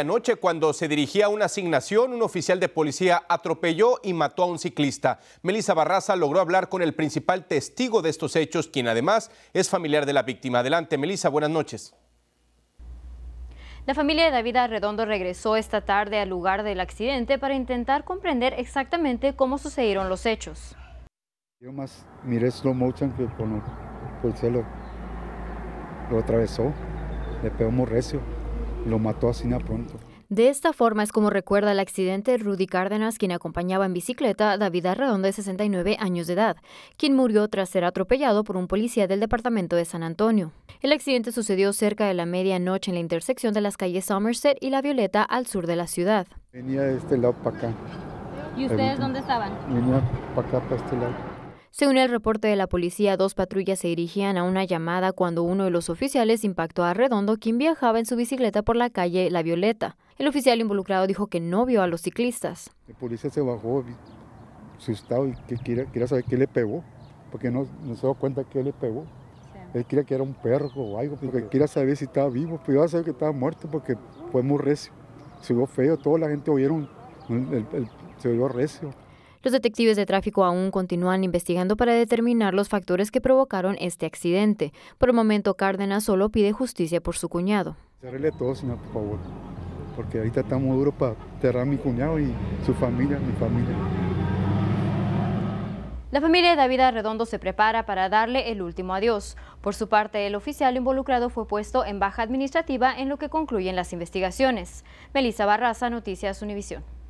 Anoche, cuando se dirigía a una asignación, un oficial de policía atropelló y mató a un ciclista. Melisa Barraza logró hablar con el principal testigo de estos hechos, quien además es familiar de la víctima. Adelante, Melissa, buenas noches. La familia de David Arredondo regresó esta tarde al lugar del accidente para intentar comprender exactamente cómo sucedieron los hechos. Yo más miré slow motion que el, lo, lo atravesó, le pegó muy recio lo mató así pronto. De esta forma es como recuerda el accidente Rudy Cárdenas, quien acompañaba en bicicleta a David Arredondo, de 69 años de edad, quien murió tras ser atropellado por un policía del departamento de San Antonio. El accidente sucedió cerca de la medianoche en la intersección de las calles Somerset y La Violeta al sur de la ciudad. Venía de este lado para acá. ¿Y ustedes dónde estaban? Venía para acá, para este lado. Según el reporte de la policía, dos patrullas se dirigían a una llamada cuando uno de los oficiales impactó a Redondo, quien viajaba en su bicicleta por la calle La Violeta. El oficial involucrado dijo que no vio a los ciclistas. El policía se bajó asustado y que quería, saber qué le pegó, porque no, no se dio cuenta qué le pegó. Él quería que era un perro o algo, porque quería saber si estaba vivo, pero pues iba a saber que estaba muerto porque fue muy recio. Se vio feo, toda la gente oyeron, se vio recio. Los detectives de tráfico aún continúan investigando para determinar los factores que provocaron este accidente. Por el momento, Cárdenas solo pide justicia por su cuñado. Se todo, señor, por favor, porque ahorita estamos duro para enterrar a mi cuñado y su familia, mi familia. La familia de David Arredondo se prepara para darle el último adiós. Por su parte, el oficial involucrado fue puesto en baja administrativa en lo que concluyen las investigaciones. Melissa Barraza, Noticias Univisión.